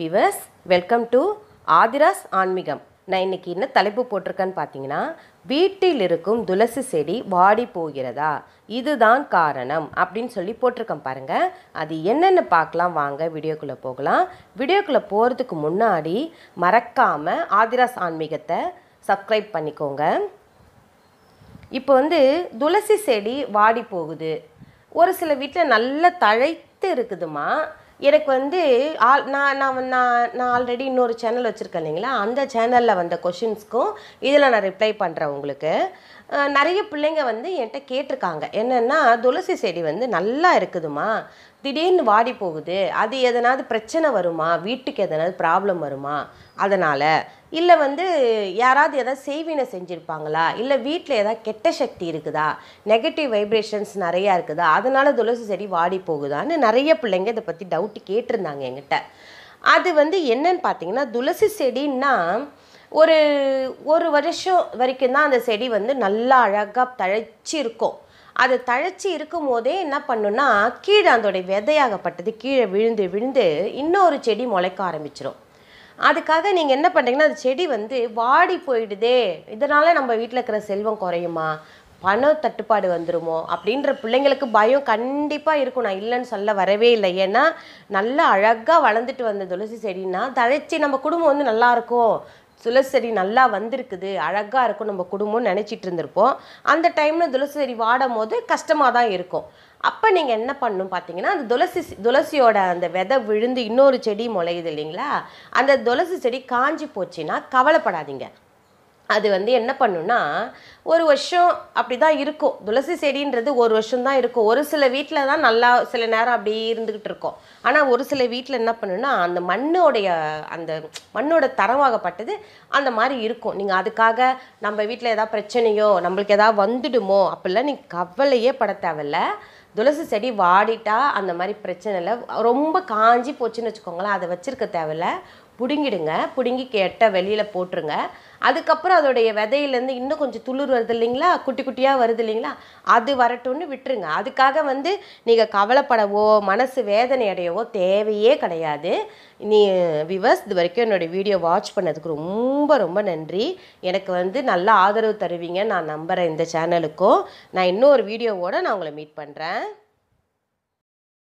viewers welcome to Aadhira's ஆன்மீகம் நான் இன்றைக்கி என்ன தலைப்பு போட்டிருக்கேன்னு பார்த்தீங்கன்னா வீட்டில் இருக்கும் துளசி செடி வாடி போகிறதா இதுதான் காரணம் அப்படின்னு சொல்லி போட்டிருக்கேன் பாருங்கள் அது என்னென்னு பார்க்கலாம் வாங்க வீடியோக்குள்ளே போகலாம் வீடியோக்குள்ளே போகிறதுக்கு முன்னாடி மறக்காமல் ஆதிராஸ் ஆன்மீகத்தை சப்ஸ்கிரைப் பண்ணிக்கோங்க இப்போ வந்து துளசி செடி வாடி போகுது ஒரு சில வீட்டில் நல்ல தழைத்து இருக்குதுமா எனக்கு வந்து ஆல் நான் நான் நான் நான் ஆல்ரெடி இன்னொரு சேனல் வச்சுருக்கேன் இல்லைங்களா அந்த சேனலில் வந்த கொஷின்ஸ்க்கும் இதில் நான் ரிப்ளை பண்ணுறேன் உங்களுக்கு நிறைய பிள்ளைங்க வந்து என்கிட்ட கேட்டிருக்காங்க என்னென்னா துளசி செடி வந்து நல்லா இருக்குதுமா திடீர்னு வாடி போகுது அது எதனாவது பிரச்சனை வருமா வீட்டுக்கு எதனாவது ப்ராப்ளம் வருமா அதனால் இல்லை வந்து யாராவது எதாவது செய்வினை செஞ்சுருப்பாங்களா இல்லை வீட்டில் எதாவது கெட்ட சக்தி இருக்குதா நெகட்டிவ் வைப்ரேஷன்ஸ் நிறையா இருக்குதா அதனால் துளசி செடி வாடி போகுதான்னு நிறைய பிள்ளைங்க இதை பற்றி டவுட்டு கேட்டிருந்தாங்க என்கிட்ட அது வந்து என்னன்னு பார்த்தீங்கன்னா துளசி செடின்னா ஒரு ஒரு வருஷம் வரைக்கும் தான் அந்த செடி வந்து நல்லா அழகாக தழைச்சி இருக்கும் அது தழைச்சி இருக்கும் போதே என்ன பண்ணுன்னா கீழே அதோடைய விதையாகப்பட்டது கீழே விழுந்து விழுந்து இன்னொரு செடி முளைக்க ஆரம்பிச்சிடும் அதுக்காக நீங்கள் என்ன பண்ணுறீங்கன்னா அது செடி வந்து வாடி போயிடுதே இதனால் நம்ம வீட்டில் இருக்கிற செல்வம் குறையுமா பண தட்டுப்பாடு வந்துடுமோ அப்படின்ற பிள்ளைங்களுக்கு பயம் கண்டிப்பாக இருக்கும் நான் இல்லைன்னு சொல்ல வரவே இல்லை ஏன்னா நல்லா அழகாக வளர்ந்துட்டு வந்த துளசி செடின்னா தழைச்சி நம்ம குடும்பம் வந்து நல்லாயிருக்கும் துளசரி நல்லா வந்திருக்குது அழகாக இருக்கும் நம்ம குடும்பம்னு நினச்சிட்டு இருந்திருப்போம் அந்த டைமில் துளசரி வாடும் போது கஷ்டமாக தான் இருக்கும் அப்போ நீங்கள் என்ன பண்ணணும் பார்த்தீங்கன்னா அந்த துளசி துளசியோட அந்த விதை விழுந்து இன்னொரு செடி முளையுது இல்லைங்களா அந்த துளசி செடி காஞ்சி போச்சுன்னா கவலைப்படாதீங்க அது வந்து என்ன பண்ணுன்னா ஒரு வருஷம் அப்படி தான் இருக்கும் துளசி செடின்றது ஒரு வருஷம் தான் இருக்கும் ஒரு சில வீட்டில் தான் நல்லா சில நேரம் அப்படியே இருந்துக்கிட்டு இருக்கும் ஆனால் ஒரு சில வீட்டில் என்ன பண்ணுன்னா அந்த மண்ணோடைய அந்த மண்ணோட தரவாகப்பட்டது அந்த மாதிரி இருக்கும் நீங்கள் அதுக்காக நம்ம வீட்டில் எதாவது பிரச்சனையோ நம்மளுக்கு எதாவது வந்துடுமோ அப்படிலாம் நீங்கள் கவலையே பட தேவையில்ல துளசி செடி வாடிட்டா அந்த மாதிரி பிரச்சனை இல்லை ரொம்ப காஞ்சி போச்சுன்னு வச்சுக்கோங்களேன் அதை வச்சுருக்க தேவையில்ல பிடுங்கிடுங்க பிடுங்கி கேட்ட வெளியில் போட்டுருங்க அதுக்கப்புறம் அதோடைய விதையிலேருந்து இன்னும் கொஞ்சம் துளிர் வருது இல்லைங்களா குட்டி குட்டியாக வருது இல்லைங்களா அது வரட்டும்னு விட்டுருங்க அதுக்காக வந்து நீங்கள் கவலைப்படவோ மனசு வேதனை அடையவோ தேவையே கிடையாது நீ விவஸ் இது வரைக்கும் என்னுடைய வீடியோ வாட்ச் பண்ணதுக்கு ரொம்ப ரொம்ப நன்றி எனக்கு வந்து நல்லா ஆதரவு தருவீங்க நான் நம்புகிறேன் இந்த சேனலுக்கும் நான் இன்னொரு வீடியோவோடு நான் உங்களை மீட் பண்ணுறேன்